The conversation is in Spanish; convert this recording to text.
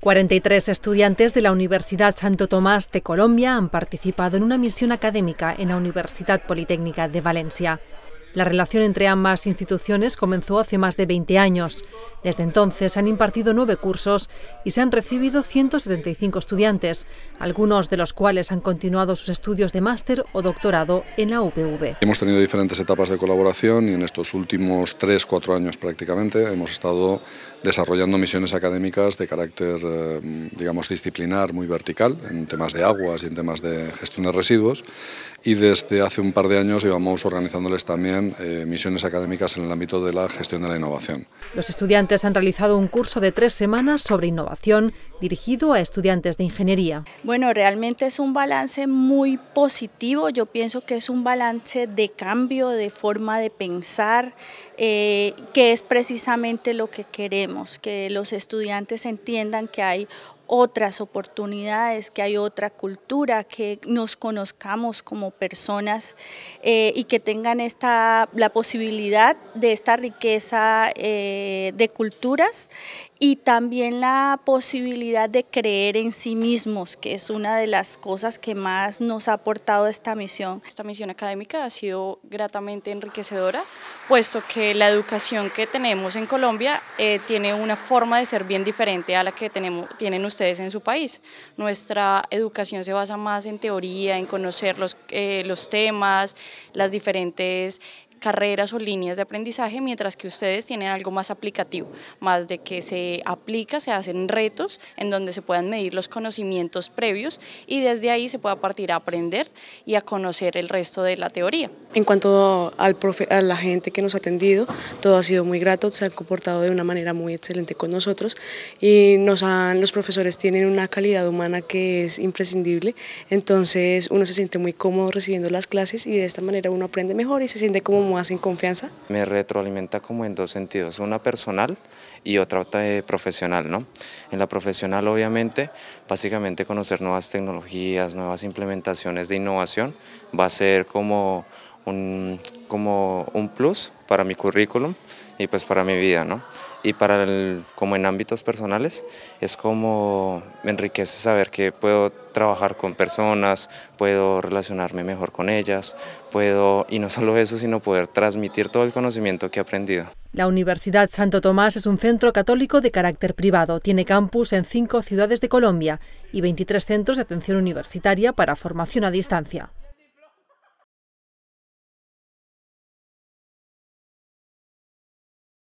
43 estudiantes de la Universidad Santo Tomás de Colombia han participado en una misión académica en la Universidad Politécnica de Valencia. La relación entre ambas instituciones comenzó hace más de 20 años. Desde entonces han impartido nueve cursos y se han recibido 175 estudiantes, algunos de los cuales han continuado sus estudios de máster o doctorado en la UPV. Hemos tenido diferentes etapas de colaboración y en estos últimos tres, cuatro años prácticamente hemos estado desarrollando misiones académicas de carácter, eh, digamos, disciplinar muy vertical en temas de aguas y en temas de gestión de residuos y desde hace un par de años llevamos organizándoles también eh, misiones académicas en el ámbito de la gestión de la innovación. Los estudiantes han realizado un curso de tres semanas sobre innovación dirigido a estudiantes de ingeniería. Bueno, realmente es un balance muy positivo, yo pienso que es un balance de cambio, de forma de pensar, eh, que es precisamente lo que queremos, que los estudiantes entiendan que hay otras oportunidades, que hay otra cultura, que nos conozcamos como personas eh, y que tengan esta, la posibilidad de esta riqueza eh, de culturas y también la posibilidad de creer en sí mismos, que es una de las cosas que más nos ha aportado esta misión. Esta misión académica ha sido gratamente enriquecedora, puesto que la educación que tenemos en Colombia eh, tiene una forma de ser bien diferente a la que tenemos, tienen ustedes en su país. Nuestra educación se basa más en teoría, en conocer los, eh, los temas, las diferentes carreras o líneas de aprendizaje, mientras que ustedes tienen algo más aplicativo, más de que se aplica, se hacen retos en donde se puedan medir los conocimientos previos y desde ahí se pueda partir a aprender y a conocer el resto de la teoría. En cuanto al a la gente que nos ha atendido, todo ha sido muy grato, se han comportado de una manera muy excelente con nosotros y nos han, los profesores tienen una calidad humana que es imprescindible, entonces uno se siente muy cómodo recibiendo las clases y de esta manera uno aprende mejor y se siente como como hacen confianza. Me retroalimenta como en dos sentidos, una personal y otra eh, profesional. ¿no? En la profesional obviamente, básicamente conocer nuevas tecnologías, nuevas implementaciones de innovación, va a ser como un, como un plus para mi currículum y pues para mi vida, ¿no? Y para como en ámbitos personales, es como me enriquece saber que puedo trabajar con personas, puedo relacionarme mejor con ellas, puedo, y no solo eso, sino poder transmitir todo el conocimiento que he aprendido. La Universidad Santo Tomás es un centro católico de carácter privado. Tiene campus en cinco ciudades de Colombia y 23 centros de atención universitaria para formación a distancia.